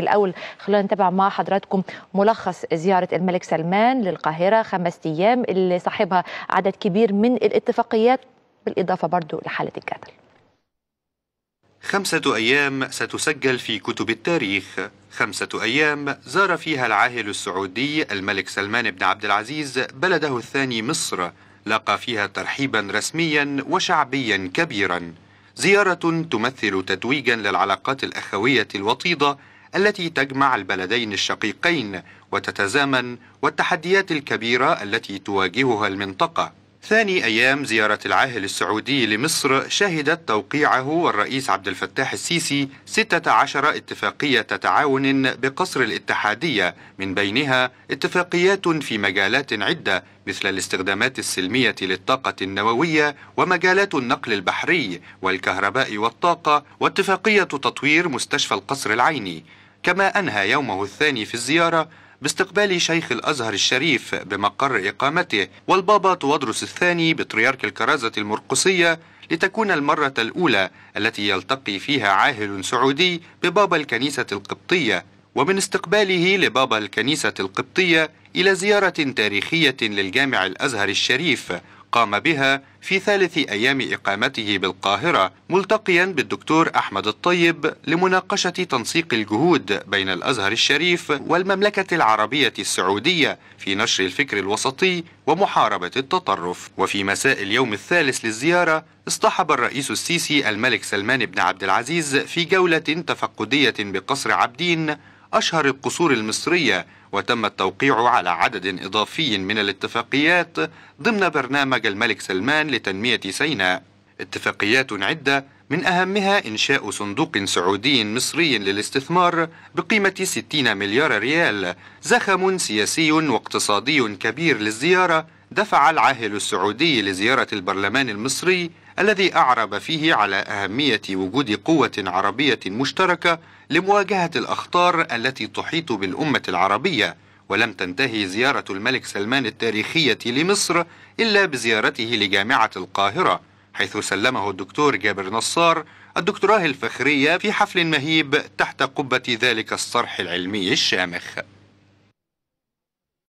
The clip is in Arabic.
الأول أول خلونا نتابع مع حضراتكم ملخص زيارة الملك سلمان للقاهرة خمسة أيام اللي صاحبها عدد كبير من الاتفاقيات بالإضافة برضو لحالة الجدل خمسة أيام ستسجل في كتب التاريخ خمسة أيام زار فيها العاهل السعودي الملك سلمان بن عبد العزيز بلده الثاني مصر لقى فيها ترحيبا رسميا وشعبيا كبيرا زيارة تمثل تتويجا للعلاقات الأخوية الوطيدة التي تجمع البلدين الشقيقين وتتزامن والتحديات الكبيرة التي تواجهها المنطقة ثاني أيام زيارة العاهل السعودي لمصر شهدت توقيعه والرئيس عبد الفتاح السيسي 16 اتفاقية تعاون بقصر الاتحادية من بينها اتفاقيات في مجالات عدة مثل الاستخدامات السلمية للطاقة النووية ومجالات النقل البحري والكهرباء والطاقة واتفاقية تطوير مستشفى القصر العيني كما أنهى يومه الثاني في الزيارة باستقبال شيخ الأزهر الشريف بمقر إقامته والبابا تودرس الثاني بطريرك الكرازة المرقصية لتكون المرة الأولى التي يلتقي فيها عاهل سعودي ببابا الكنيسة القبطية ومن استقباله لبابا الكنيسة القبطية إلى زيارة تاريخية للجامع الأزهر الشريف قام بها في ثالث أيام إقامته بالقاهرة ملتقيا بالدكتور أحمد الطيب لمناقشة تنسيق الجهود بين الأزهر الشريف والمملكة العربية السعودية في نشر الفكر الوسطي ومحاربة التطرف وفي مساء اليوم الثالث للزيارة اصطحب الرئيس السيسي الملك سلمان بن عبد العزيز في جولة تفقدية بقصر عبدين أشهر القصور المصرية وتم التوقيع على عدد إضافي من الاتفاقيات ضمن برنامج الملك سلمان لتنمية سيناء اتفاقيات عدة من أهمها إنشاء صندوق سعودي مصري للاستثمار بقيمة 60 مليار ريال زخم سياسي واقتصادي كبير للزيارة دفع العاهل السعودي لزيارة البرلمان المصري الذي أعرب فيه على أهمية وجود قوة عربية مشتركة لمواجهة الأخطار التي تحيط بالأمة العربية ولم تنتهي زيارة الملك سلمان التاريخية لمصر إلا بزيارته لجامعة القاهرة حيث سلمه الدكتور جابر نصار الدكتوراه الفخرية في حفل مهيب تحت قبة ذلك الصرح العلمي الشامخ